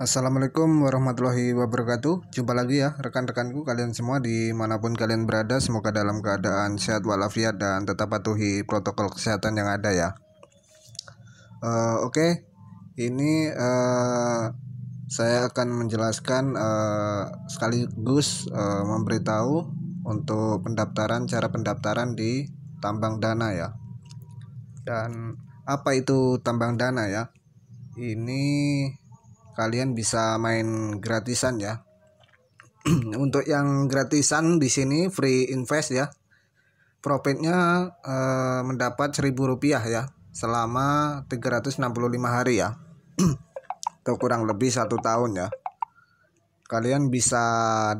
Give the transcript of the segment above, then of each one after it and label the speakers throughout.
Speaker 1: Assalamualaikum warahmatullahi wabarakatuh Jumpa lagi ya rekan-rekanku kalian semua dimanapun kalian berada Semoga dalam keadaan sehat walafiat dan tetap patuhi protokol kesehatan yang ada ya uh, Oke okay. ini uh, saya akan menjelaskan uh, sekaligus uh, memberitahu Untuk pendaftaran cara pendaftaran di tambang dana ya dan apa itu tambang dana ya ini kalian bisa main gratisan ya untuk yang gratisan di sini free invest ya profitnya eh, mendapat seribu rupiah ya selama 365 hari ya atau kurang lebih satu tahun ya kalian bisa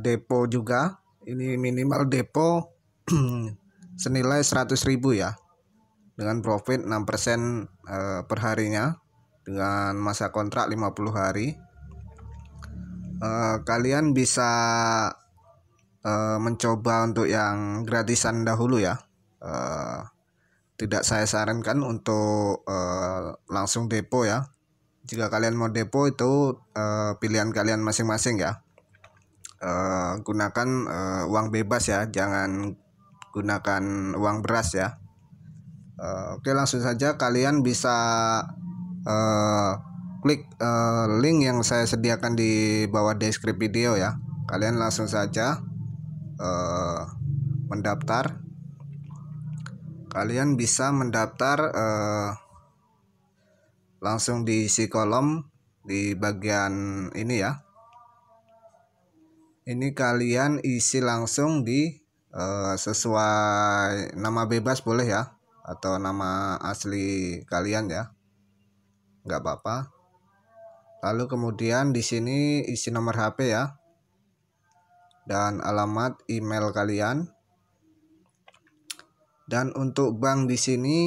Speaker 1: depo juga ini minimal depo senilai 100.000 ya dengan profit 6% eh, harinya dengan masa kontrak 50 hari eh, kalian bisa eh, mencoba untuk yang gratisan dahulu ya eh, tidak saya sarankan untuk langsung depo ya jika kalian mau depo itu pilihan kalian masing-masing ya gunakan uang bebas ya jangan gunakan uang beras ya Eh, oke langsung saja kalian bisa uh, klik uh, link yang saya sediakan di bawah deskripsi video ya kalian langsung saja uh, mendaftar kalian bisa mendaftar uh, langsung diisi kolom di bagian ini ya ini kalian isi langsung di uh, sesuai nama bebas boleh ya atau nama asli kalian ya nggak apa-apa lalu kemudian di sini isi nomor HP ya dan alamat email kalian dan untuk bank di sini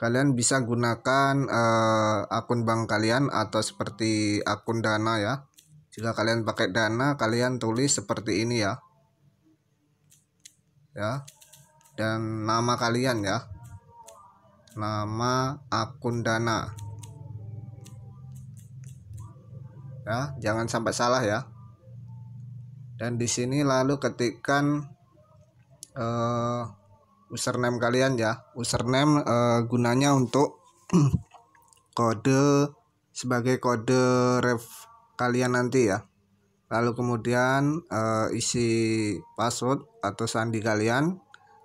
Speaker 1: kalian bisa gunakan uh, akun bank kalian atau seperti akun dana ya jika kalian pakai dana kalian tulis seperti ini ya ya dan nama kalian ya nama akun dana ya jangan sampai salah ya dan di sini lalu ketikkan uh, username kalian ya username uh, gunanya untuk kode sebagai kode ref kalian nanti ya lalu kemudian uh, isi password atau sandi kalian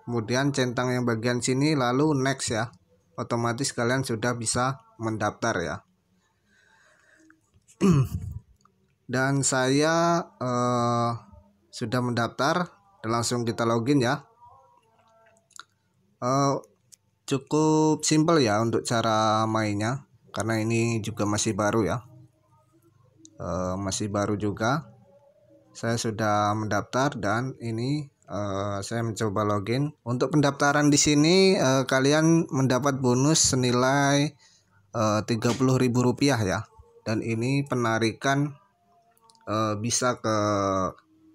Speaker 1: kemudian centang yang bagian sini lalu next ya otomatis kalian sudah bisa mendaftar ya dan saya eh, sudah mendaftar dan langsung kita login ya eh, cukup simple ya untuk cara mainnya karena ini juga masih baru ya eh, masih baru juga saya sudah mendaftar dan ini Eh, saya mencoba login. Untuk pendaftaran di sini uh, kalian mendapat bonus senilai eh, tiga puluh ribu rupiah ya. Dan ini penarikan uh, bisa ke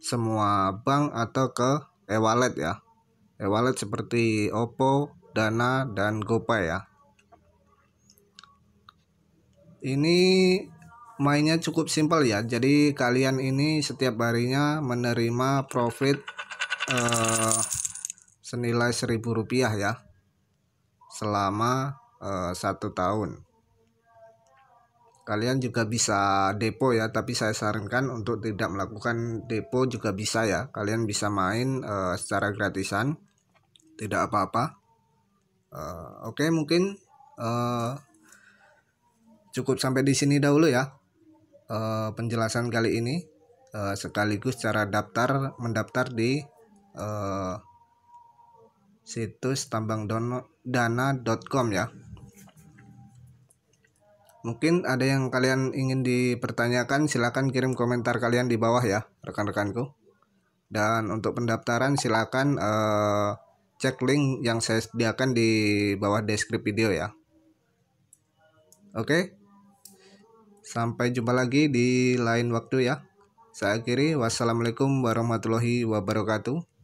Speaker 1: semua bank atau ke e-wallet ya. E-wallet seperti Oppo, Dana, dan GoPay ya. Ini mainnya cukup simpel ya. Jadi kalian ini setiap harinya menerima profit eh, senilai seribu rupiah ya selama eh, satu tahun kalian juga bisa depo ya tapi saya sarankan untuk tidak melakukan depo juga bisa ya kalian bisa main eh, secara gratisan tidak apa-apa eh, oke okay, mungkin eh, cukup sampai di sini dahulu ya eh, penjelasan kali ini eh, sekaligus cara daftar mendaftar di uh, situs tambang dana.com ya mungkin ada yang kalian ingin dipertanyakan silahkan kirim komentar kalian di bawah ya rekan-rekanku dan untuk pendaftaran silahkan uh, eh, cek link yang saya sediakan di bawah deskripsi video ya oke sampai jumpa lagi di lain waktu ya saya akhiri wassalamualaikum warahmatullahi wabarakatuh